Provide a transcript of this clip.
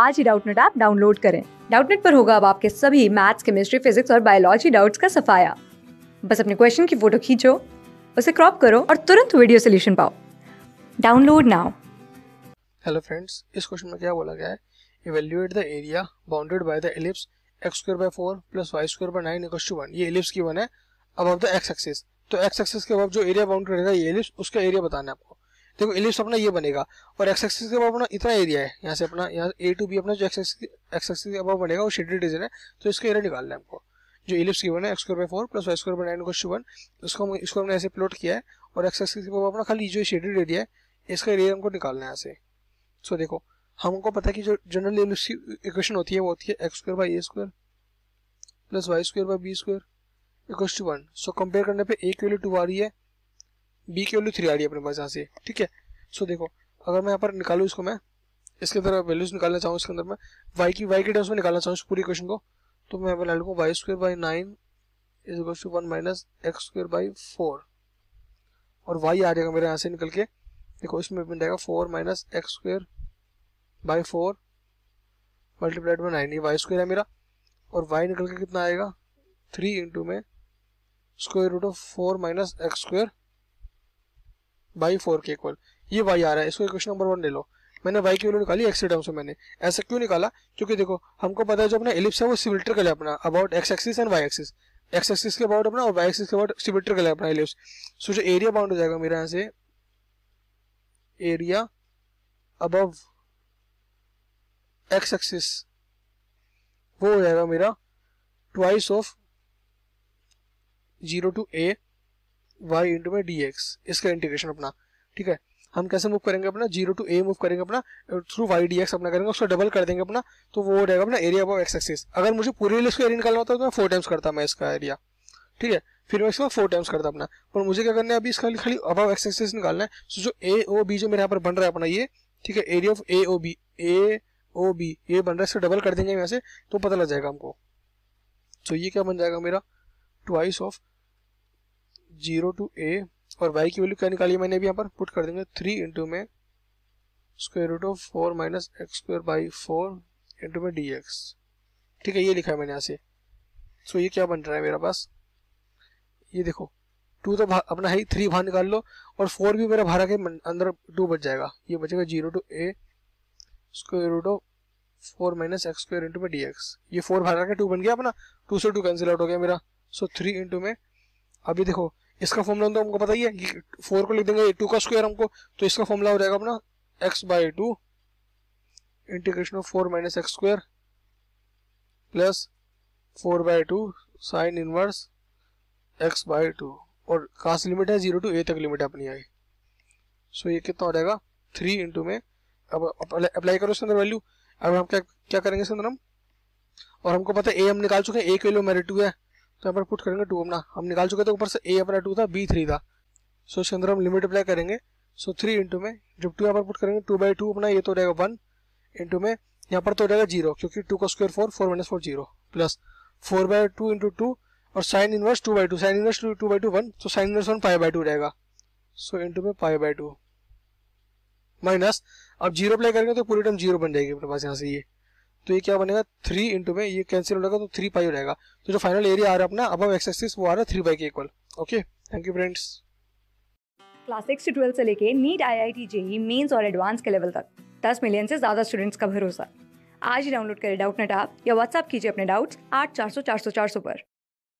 आज ही Doubtnut app download करें डाउटनेट पर होगा अब आपके सभी मैथ्स केमिस्ट्री फिजिक्स और बायोलॉजी डाउट्स का सफाया बस अपने क्वेश्चन की फोटो खींचो उसे क्रॉप करो और तुरंत वीडियो सोल्यूशन पाओ डाउनलोड नाउ हेलो फ्रेंड्स इस क्वेश्चन में क्या बोला गया है evaluate the area bounded by the ellipse x square by four plus y square by nine equals to one ये एलिप्स की वन है अब द एक्स एक्सिस तो एक्स एक्सिस के अब जो एरिया बाउंड्री रहेगा ये एलिप्स उसका एरिया बताना है आपको देखो इलिप्स अपना ये बनेगा और एक्स एक्सिस के अबाव अपना इतना एरिया है यहाँ से अपना यहाँ ए टू बी अपना जो एक्स एक्सिस के अबाव बनेगा वो शेडेड रीजन है तो इसका एरिया निकालना है हमको जो इलिप्स की गिवन है x by four plus y square by nine question one उसको हम इसको हमने ऐसे प्लॉट किया है और एक्स एक्सिस के अबाव अपना खाली जो शेडेड एरिया है इसका एरिया हमको निकालना है यहाँ से सो देखो हमको पता है कि जो जनरल इलिप्स की इक्वेशन होती है वो होती है x square by a square plus y square by b square equal to one so compare करने पर ए की वैल्यू टू आ रही है बी की वैल्यू थ्री आ रही है अपने पास यहाँ से ठीक है सो देखो अगर मैं यहाँ पर निकालू इसको मैं इसके अंदर वैल्यूज निकालना चाहूँ इसके अंदर मैं वाई की वाई के टर्म्स में निकालना चाहूँ इस पूरी क्वेश्चन को तो मैं यहाँ पर ला लूँगा y square by nine is equal to one minus x square by four और वाई आ जाएगा मेरे यहाँ से निकल के देखो इसमें बन जाएगा four minus x square by four multiplied by nine ये वाई स्क्वेयर है मेरा और वाई निकल के कितना आएगा थ्री इंटू में square root of four minus x square by four के इक्वल ये वाई आ रहा है इसको क्वेश्चन नंबर वन ले लो मैंने वाई की वैल्यू निकाली एक्स टर्म से मैंने ऐसा क्यों निकाला क्योंकि देखो हमको पता है जो अपना एलिप्स है वो सिमिल्टर का अपना about x axis and y axis x axis के अबाउट अपना और वाई एक्सिस के अबाउट सिमिल्टर का अपना एलिप्स सो जो एरिया बाउंड हो जाएगा मेरा यहाँ से एरिया अबव एक्स एक्सिस वो हो जाएगा मेरा twice of zero to A Y into में डी एक्स इसका इंटीग्रेशन अपना ठीक है हम कैसे मूव करेंगे अपना जीरो टू ए मूव करेंगे अपना थ्रू वाई डी एक्स अपना करेंगे उसको डबल कर देंगे अपना तो वो हो जाएगा अपना एरिया ऑफ एक्स एक्सिस अगर मुझे पूरे लिए इसको एरिया निकालना होता तो मैं फोर टाइम्स करता मैं इसका एरिया ठीक है फिर मैं इसका फोर टाइम्स करता अपना पर मुझे क्या करना है अभी इसका खाली अब एक्स एक्सिस निकालना है सो तो जो ए ओ बी जो मेरे यहाँ पर बन रहा है अपना ये ठीक है area of A O B A O B ये बन रहा है इसको डबल कर देंगे यहाँ से तो पता लग जाएगा हमको तो ये क्या बन जाएगा मेरा twice of zero to A और वाई की वैल्यू क्या निकाली मैंने अभी यहाँ पर पुट कर देंगे थ्री इंटू में square root of four minus x square by four into में डी एक्स ठीक है ये लिखा है मैंने यहाँ से सो ये क्या बन रहा है मेरा पास ये देखो टू तो अपना है थ्री बाहर निकाल लो और फोर भी मेरा भाड़ा के अंदर टू बच जाएगा ये बचेगा zero to A square root of four minus x square into में डी एक्स ये फोर भाड़ा के टू बन गया अपना टू से टू कैंसिल आउट हो गया मेरा सो थ्री इंटू में अभी देखो इसका फॉर्मूला तो हमको पता ही है फोर को लिख देंगे टू का स्क्वायर हमको तो इसका फॉर्मूला हो जाएगा अपना X by two integration of four minus x square plus four by two sine inverse X by two और कास्ट लिमिट है जीरो टू ए तक लिमिट अपनी आई सो ये कितना हो जाएगा थ्री इंटू में अब अप्लाई करो इसके अंदर वैल्यू अब हम क्या क्या करेंगे इसके अंदर हम और हमको पता है ए हम निकाल चुके हैं ए की वैल्यू मेरे टू है तो यहाँ पर पुट करेंगे टू अपना हम निकाल चुके थे ऊपर से ए अपना टू था बी थ्री था सो इसके अंदर हम लिमिट अप्लाई करेंगे सो थ्री इंटू में जब टू यहाँ पर पुट करेंगे टू बाई टू अपना ये तो रहेगा वन इंटू में यहाँ पर तो रहेगा जीरो क्योंकि टू का square four four minus four zero plus four by two into two और sine inverse two by two sine inverse two two by two one तो sine inverse one pi by two रहेगा so into में pi by two minus अब zero apply करेंगे तो पूरी term zero बन जाएगी अपने पास यहाँ से ये तो ये क्या बनेगा थ्री इंटू में ये कैंसिल हो जाएगा तो थ्री पाई हो जाएगा तो जो फाइनल एरिया आ रहा है अपना अब एक्सेसिस वो आ रहा है थ्री बाई के equal okay thank you friends class six से ट्वेल्थ से लेके NEET I I T JEE mains और एडवांस के लेवल तक दस मिलियन से ज्यादा स्टूडेंट्स का भरोसा आज ही डाउनलोड करें डाउट नेट आप या व्हाट्सअप कीजिए अपने डाउट्स आठ चार सौ चार सौ चार सौ पर